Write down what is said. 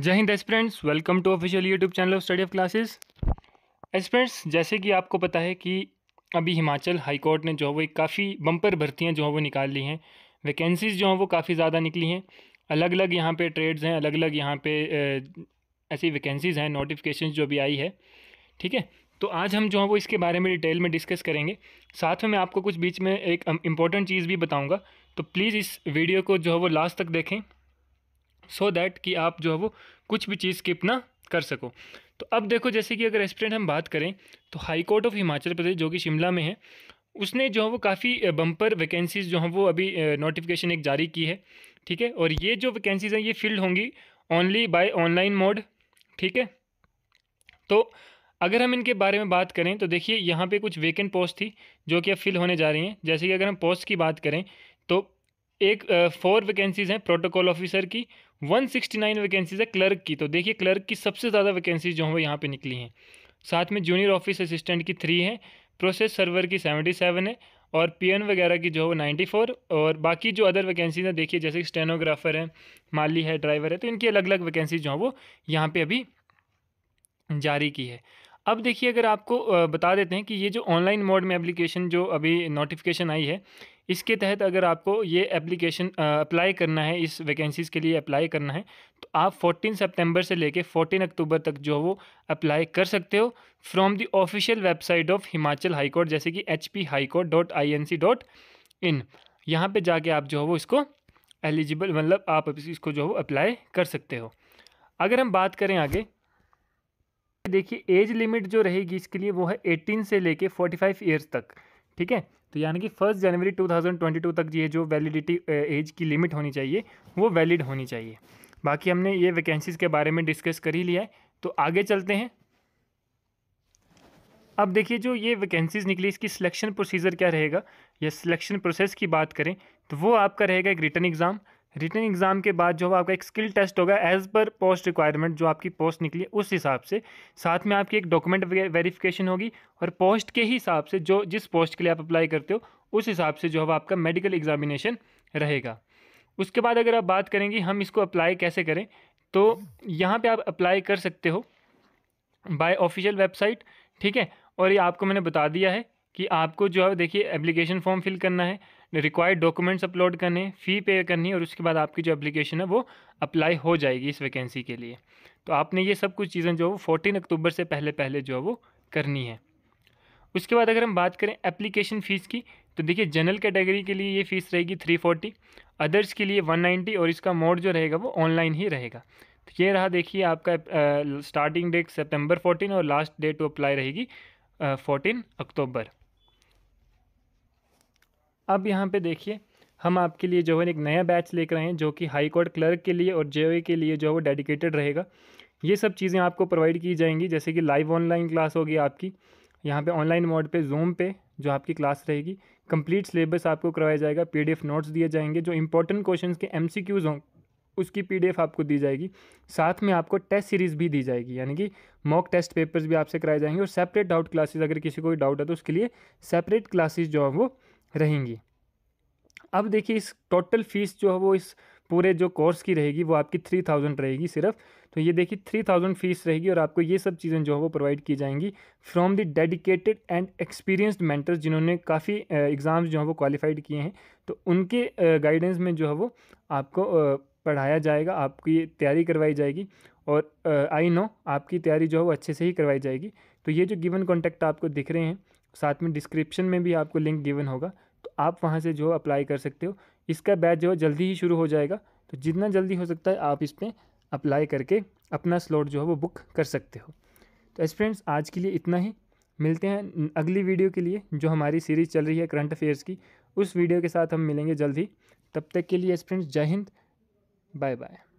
जय Hind aspirants welcome to official YouTube channel of study of classes aspirants जैसे कि आपको पता है कि अभी हिमाचल हाई कोर्ट ने जो है वो एक काफ़ी बम्पर भर्तियाँ जो है वो निकाल ली हैं वैकेंसीज़ जो हैं वो काफ़ी ज़्यादा निकली हैं अलग अलग यहाँ पे ट्रेड्स हैं अलग अलग यहाँ पे ऐसी वैकेंसीज़ हैं नोटिफिकेशन जो भी आई है ठीक है तो आज हम जो है वो इसके बारे में डिटेल में डिस्कस करेंगे साथ में मैं आपको कुछ बीच में एक इम्पॉर्टेंट चीज़ भी बताऊँगा तो प्लीज़ इस वीडियो को जो है वो लास्ट तक देखें सो दैट कि आप जो है वो कुछ भी चीज़ स्किप ना कर सको तो अब देखो जैसे कि अगर एस्पिरेंट हम बात करें तो high court of Himachal Pradesh जो कि शिमला में है उसने जो है वो काफ़ी बम्पर वैकेंसीज़ जो हैं वो अभी नोटिफिकेशन एक जारी की है ठीक है और ये जो वैकेंसीज़ हैं ये फिल्ड होंगी ओनली बाय ऑनलाइन मोड ठीक है तो अगर हम इनके बारे में बात करें तो देखिए यहाँ पे कुछ वेकेंट पोस्ट थी जो कि अब फिल होने जा रही हैं जैसे कि अगर हम पोस्ट की बात करें तो एक फोर वैकेंसीज़ हैं प्रोटोकॉल ऑफिसर की 169 वैकेंसीज़ है क्लर्क की तो देखिए क्लर्क की सबसे ज़्यादा वैकेंसीज जो हैं वो यहाँ पे निकली हैं साथ में जूनियर ऑफिस असिस्टेंट की थ्री है प्रोसेस सर्वर की सेवेंटी सेवन है और पीएन वगैरह की जो है वो नाइन्टी फोर और बाकी जो अदर वैकेंसीज हैं देखिए जैसे स्टेनोग्राफर है माली है ड्राइवर है तो इनकी अलग अलग वैकेंसी जो हैं वो यहाँ पर अभी जारी की है अब देखिए अगर आपको बता देते हैं कि ये जो ऑनलाइन मोड में एप्लीकेशन जो अभी नोटिफिकेशन आई है इसके तहत अगर आपको ये एप्लीकेशन अप्लाई करना है इस वैकेंसीज़ के लिए अप्लाई करना है तो आप 14 सितंबर से लेके 14 अक्टूबर तक जो वो अप्लाई कर सकते हो from the official website of Himachal high court जैसे कि H P high court dot I N C dot in यहाँ पर जाके आप जो है वो इसको एलिजिबल मतलब आप इसको जो है वो अप्लाई कर सकते हो अगर हम बात करें आगे देखिए एज लिमिट जो रहेगी इसके लिए वो है 18 से लेके 45 इयर्स तक ठीक है तो यानी कि फर्स्ट जनवरी 2022 तक ये जो वैलिडिटी एज की लिमिट होनी चाहिए वो वैलिड होनी चाहिए बाकी हमने ये वैकेंसीज़ के बारे में डिस्कस कर ही लिया है तो आगे चलते हैं अब देखिए जो ये वैकेंसीज़ निकली इसकी सिलेक्शन प्रोसीजर क्या रहेगा या सिलेक्शन प्रोसेस की बात करें तो वो आपका रहेगा एक रिटर्न एग्ज़ाम रिटर्न एग्ज़ाम के बाद जो आपका एक स्किल टेस्ट होगा एज़ पर पोस्ट रिक्वायरमेंट जो आपकी पोस्ट निकली उस हिसाब से साथ में आपकी एक डॉक्यूमेंट वेरिफिकेशन होगी और पोस्ट के ही हिसाब से जो जिस पोस्ट के लिए आप अप्लाई करते हो उस हिसाब से जो है आपका मेडिकल एग्जामिनेशन रहेगा उसके बाद अगर आप बात करेंगे हम इसको अप्लाई कैसे करें तो यहाँ पर आप अप्लाई कर सकते हो बाय ऑफिशियल वेबसाइट ठीक है और ये आपको मैंने बता दिया है कि आपको जो है देखिए एप्लीकेशन फॉर्म फिल करना है रिक्वायर्ड डॉक्यूमेंट्स अपलोड करने फ़ी पे करनी और उसके बाद आपकी जो एप्लीकेशन है वो अप्लाई हो जाएगी इस वैकेंसी के लिए तो आपने ये सब कुछ चीज़ें जो है वो फोर्टीन अक्टूबर से पहले पहले जो है वो करनी है उसके बाद अगर हम बात करें एप्लीकेशन फ़ीस की तो देखिए जनरल कैटेगरी के लिए ये फ़ीस रहेगी थ्री फोर्टी अदर्स के लिए वन नाइन्टी और इसका मोड जो रहेगा वो ऑनलाइन ही रहेगा तो ये रहा देखिए आपका स्टार्टिंग डेट सितंबर फोर्टीन और लास्ट डेट टू अप्लाई रहेगी फोर्टीन अक्टूबर अब यहाँ पे देखिए हम आपके लिए जो है एक नया बैच लेकर रहे हैं जो कि हाई कोर्ट क्लर्क के लिए और जे के लिए जो है वो डेडिकेटेड रहेगा ये सब चीज़ें आपको प्रोवाइड की जाएंगी जैसे कि लाइव ऑनलाइन क्लास होगी आपकी यहाँ पे ऑनलाइन मोड पे जूम पे जो आपकी क्लास रहेगी कंप्लीट सिलेबस आपको करवाया जाएगा पी नोट्स दिए जाएंगे जो इंपॉर्टेंट क्वेश्चन के एम हों उसकी पी आपको दी जाएगी साथ में आपको टेस्ट सीरीज़ भी दी जाएगी यानी कि मॉक टेस्ट पेपर्स भी आपसे कराए जाएंगे और सेपरेट डाउट क्लासेज अगर किसी को भी डाउट है तो उसके लिए सेपरेट क्लासेज जो है वो रहेंगी अब देखिए इस टोटल फ़ीस जो है वो इस पूरे जो कोर्स की रहेगी वो आपकी थ्री थाउजेंड रहेगी सिर्फ तो ये देखिए थ्री थाउजेंड फीस रहेगी और आपको ये सब चीज़ें जो है वो प्रोवाइड की जाएंगी from the dedicated and experienced mentors जिन्होंने काफ़ी एग्ज़ाम्स जो है वो क्वालिफाइड किए हैं तो उनके गाइडेंस में जो है वो आपको पढ़ाया जाएगा आपकी तैयारी करवाई जाएगी और आई नो आपकी तैयारी जो है वो अच्छे से ही करवाई जाएगी तो ये जो गिवन कॉन्टैक्ट आपको दिख रहे हैं साथ में डिस्क्रिप्शन में भी आपको लिंक गिवन होगा तो आप वहाँ से जो अप्लाई कर सकते हो इसका बैच जो है जल्दी ही शुरू हो जाएगा तो जितना जल्दी हो सकता है आप इस पर अप्लाई करके अपना स्लॉट जो है वो बुक कर सकते हो तो फ्रेंड्स आज के लिए इतना ही मिलते हैं अगली वीडियो के लिए जो हमारी सीरीज़ चल रही है करंट अफेयर्स की उस वीडियो के साथ हम मिलेंगे जल्दी तब तक के लिए फ्रेंड्स जय हिंद बाय बाय